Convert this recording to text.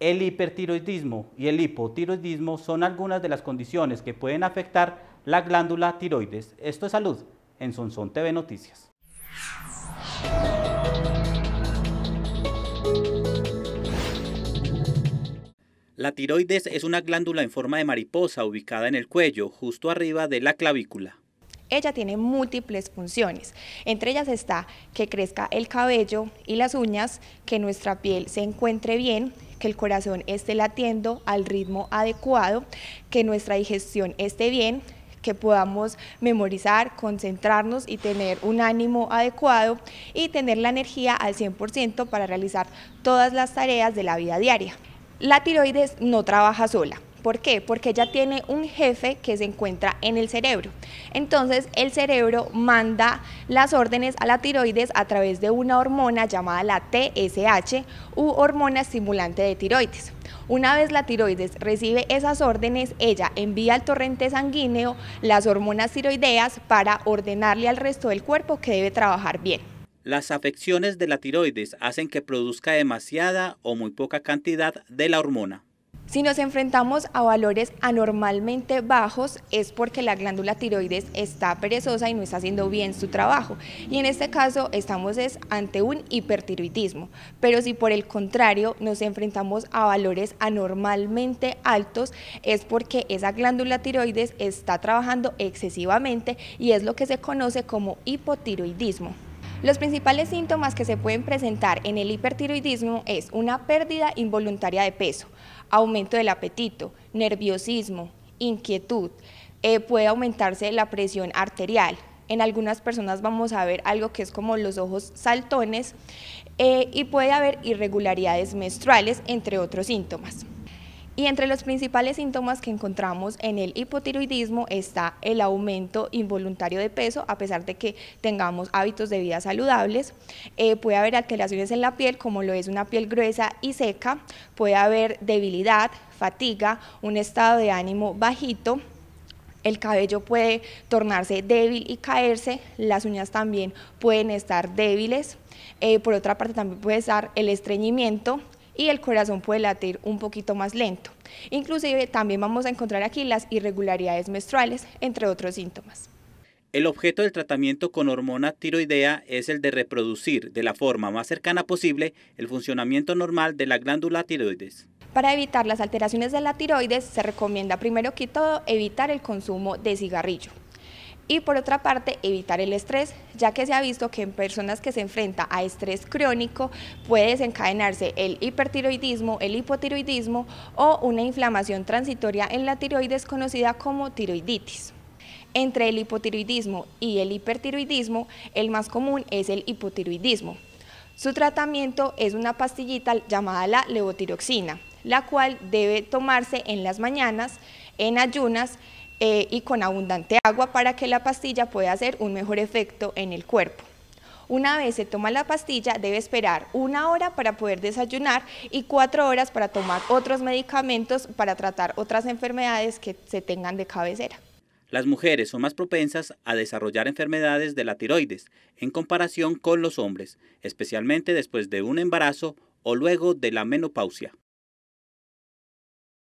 El hipertiroidismo y el hipotiroidismo son algunas de las condiciones que pueden afectar la glándula tiroides. Esto es salud en Sonson TV Noticias. La tiroides es una glándula en forma de mariposa ubicada en el cuello, justo arriba de la clavícula. Ella tiene múltiples funciones, entre ellas está que crezca el cabello y las uñas, que nuestra piel se encuentre bien, que el corazón esté latiendo al ritmo adecuado, que nuestra digestión esté bien, que podamos memorizar, concentrarnos y tener un ánimo adecuado y tener la energía al 100% para realizar todas las tareas de la vida diaria. La tiroides no trabaja sola ¿Por qué? Porque ella tiene un jefe que se encuentra en el cerebro. Entonces el cerebro manda las órdenes a la tiroides a través de una hormona llamada la TSH u hormona estimulante de tiroides. Una vez la tiroides recibe esas órdenes, ella envía al torrente sanguíneo las hormonas tiroideas para ordenarle al resto del cuerpo que debe trabajar bien. Las afecciones de la tiroides hacen que produzca demasiada o muy poca cantidad de la hormona. Si nos enfrentamos a valores anormalmente bajos es porque la glándula tiroides está perezosa y no está haciendo bien su trabajo. Y en este caso estamos ante un hipertiroidismo. Pero si por el contrario nos enfrentamos a valores anormalmente altos es porque esa glándula tiroides está trabajando excesivamente y es lo que se conoce como hipotiroidismo. Los principales síntomas que se pueden presentar en el hipertiroidismo es una pérdida involuntaria de peso, aumento del apetito, nerviosismo, inquietud, eh, puede aumentarse la presión arterial. En algunas personas vamos a ver algo que es como los ojos saltones eh, y puede haber irregularidades menstruales, entre otros síntomas. Y entre los principales síntomas que encontramos en el hipotiroidismo está el aumento involuntario de peso, a pesar de que tengamos hábitos de vida saludables. Eh, puede haber alteraciones en la piel, como lo es una piel gruesa y seca. Puede haber debilidad, fatiga, un estado de ánimo bajito el cabello puede tornarse débil y caerse, las uñas también pueden estar débiles, eh, por otra parte también puede estar el estreñimiento, y el corazón puede latir un poquito más lento. Inclusive también vamos a encontrar aquí las irregularidades menstruales, entre otros síntomas. El objeto del tratamiento con hormona tiroidea es el de reproducir de la forma más cercana posible el funcionamiento normal de la glándula tiroides. Para evitar las alteraciones de la tiroides se recomienda primero que todo evitar el consumo de cigarrillo y por otra parte evitar el estrés, ya que se ha visto que en personas que se enfrentan a estrés crónico puede desencadenarse el hipertiroidismo, el hipotiroidismo o una inflamación transitoria en la tiroides conocida como tiroiditis. Entre el hipotiroidismo y el hipertiroidismo, el más común es el hipotiroidismo. Su tratamiento es una pastillita llamada la levotiroxina, la cual debe tomarse en las mañanas, en ayunas, eh, y con abundante agua para que la pastilla pueda hacer un mejor efecto en el cuerpo. Una vez se toma la pastilla, debe esperar una hora para poder desayunar y cuatro horas para tomar otros medicamentos para tratar otras enfermedades que se tengan de cabecera. Las mujeres son más propensas a desarrollar enfermedades de la tiroides en comparación con los hombres, especialmente después de un embarazo o luego de la menopausia.